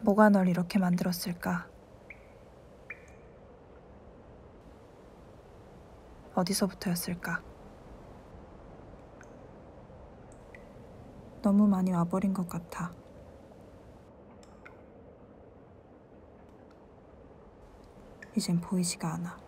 뭐가 널 이렇게 만들었을까? 어디서부터였을까? 너무 많이 와버린 것 같아. 이젠 보이지가 않아.